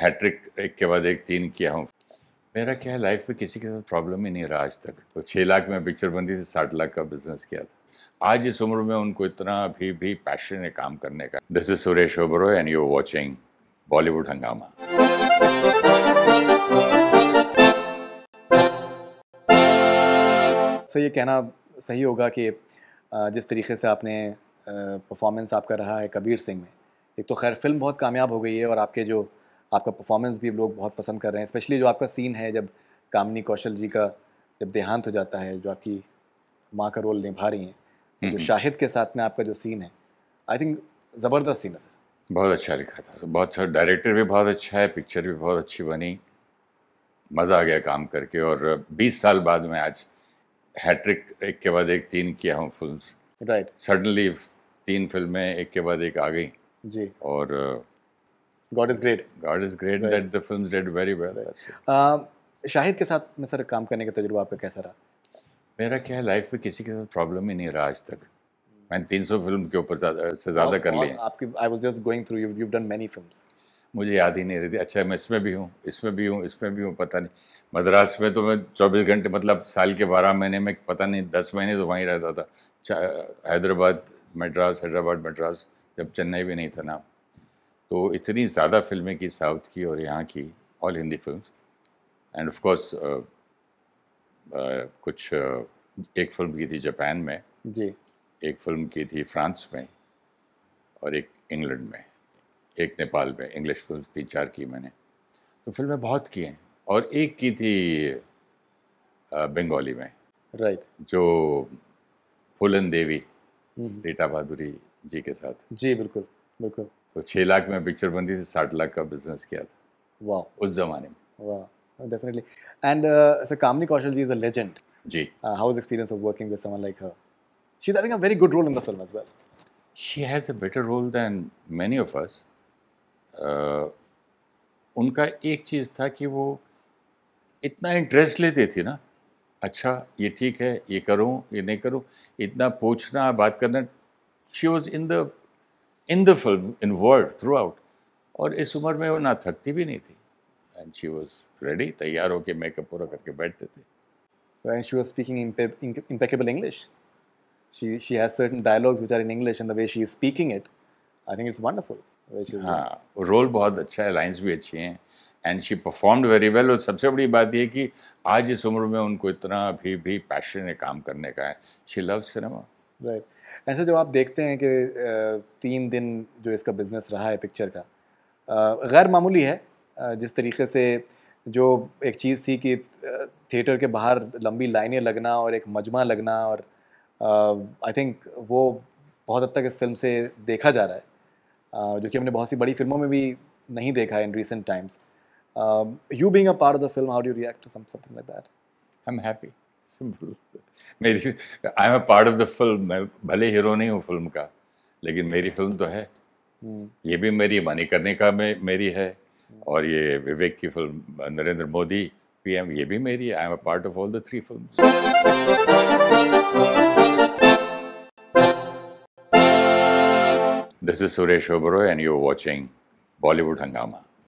Hat trick एक के बाद एक तीन किया हूँ मेरा क्या है लाइफ में किसी के साथ प्रॉब्लम ही नहीं रहा आज तक तो छः लाख में पिक्चर बनती थी साठ लाख का बिजनेस किया था आज इस उम्र में उनको इतना अभी भी पैशन है काम करने का this is Suresh Oberoi and you watching Bollywood Hungama sir ये कहना सही होगा कि जिस तरीके से आपने परफॉर्मेंस आपका रहा है कबीर सिंह में एक तो खैर फिल्म बहुत कामयाब हो गई है और आपके जो आपका परफॉर्मेंस भी लोग बहुत पसंद कर रहे हैं स्पेशली जो आपका सीन है जब कामनी कौशल जी का जब देहांत हो जाता है जो आपकी माँ का रोल निभा रही हैं तो जो हम्म। शाहिद के साथ में आपका जो सीन है आई थिंक ज़बरदस्त सीन है सर बहुत अच्छा लिखा था बहुत अच्छा डायरेक्टर भी बहुत अच्छा है पिक्चर भी बहुत अच्छी बनी मज़ा आ गया काम करके और 20 साल बाद में आज हैट्रिक एक के बाद एक तीन किया हूँ फिल्म राइट सडनली तीन फिल्में एक के बाद एक आ गई जी और God is great God is great that the film did very well Shahid के साथ में सर काम करने का तजुर्बा आपका कैसा रहा मेरा क्या है लाइफ में किसी के साथ प्रॉब्लम ही नहीं रहा आज तक मैंने तीन सौ फिल्म के ऊपर से ज़्यादा कर लिया आपकी I was just going through you you done many film मुझे याद ही नहीं रहती अच्छा मैं इसमें भी हूँ इसमें भी हूँ इसमें भी हूँ पता नहीं मद्रास में तो मैं चौबीस घंटे मतलब साल के बारह महीने में पता नहीं दस महीने तो वहीं रहता था हैदराबाद मद्रास हैदराबाद मद्रास जब चेन्नई भी नहीं था ना तो इतनी ज़्यादा फिल्में की साउथ की और यहाँ की all Hindi film and of course कुछ uh, एक फिल्म की थी जापान में जी एक फिल्म की थी फ्रांस में और एक इंग्लैंड में एक नेपाल में इंग्लिश फिल्म तीन चार की मैंने तो फिल्में बहुत की हैं और एक की थी बंगाली में राइट right. जो फुलन देवी रीटा बहादुरी जी के साथ जी बिल्कुल बिल्कुल तो छः लाख में पिक्चर बनती थी साठ लाख का बिजनेस किया था वाह उस जमाने में वाह definitely and sir Kamini Kaushal ji is a legend ji how is experience of working with someone like her she is having a very good role in the film as well she has a better role than many of us उनका एक चीज़ था कि वो इतना interest लेते थे ना अच्छा ये ठीक है ये करूँ ये नहीं करूँ इतना पूछना बात करना she was in the in the film in world throughout और इस उम्र में वो ना थकती भी नहीं थी एंड शी वॉज रेडी तैयार होकर मेकअप पूरा करके बैठते थे and she was speaking impeccable English she she has certain dialogues which are in English and the way she is speaking it, I think it's wonderful. हाँ role बहुत अच्छा है लाइंस भी अच्छी हैं and she performed very well और सबसे बड़ी बात यह कि आज इस उम्र में उनको इतना अभी भी पैशन है काम करने का है शी लव सिनेमा राइट ऐसे जब आप देखते हैं कि तीन दिन जो इसका बिज़नेस रहा है पिक्चर का गैर मामूली है जिस तरीके से जो एक चीज़ थी कि थिएटर के बाहर लंबी लाइनें लगना और एक मजमा लगना और आई थिंक वो बहुत हद तक इस फिल्म से देखा जा रहा है जो कि हमने बहुत सी बड़ी फिल्मों में भी नहीं देखा है in recent times you being a part of the film how do react to something like that I am happy simple मेरी I am a part of the film मैं भले हीरो नहीं हूँ फिल्म का लेकिन मेरी फिल्म तो है हम्म। ये भी मेरी मानी करने का में मेरी है हम्म। और ये विवेक की फिल्म नरेंद्र मोदी पीएम ये भी मेरी I am a part of all the three film this is Suresh Oberoi and you are watching Bollywood हंगामा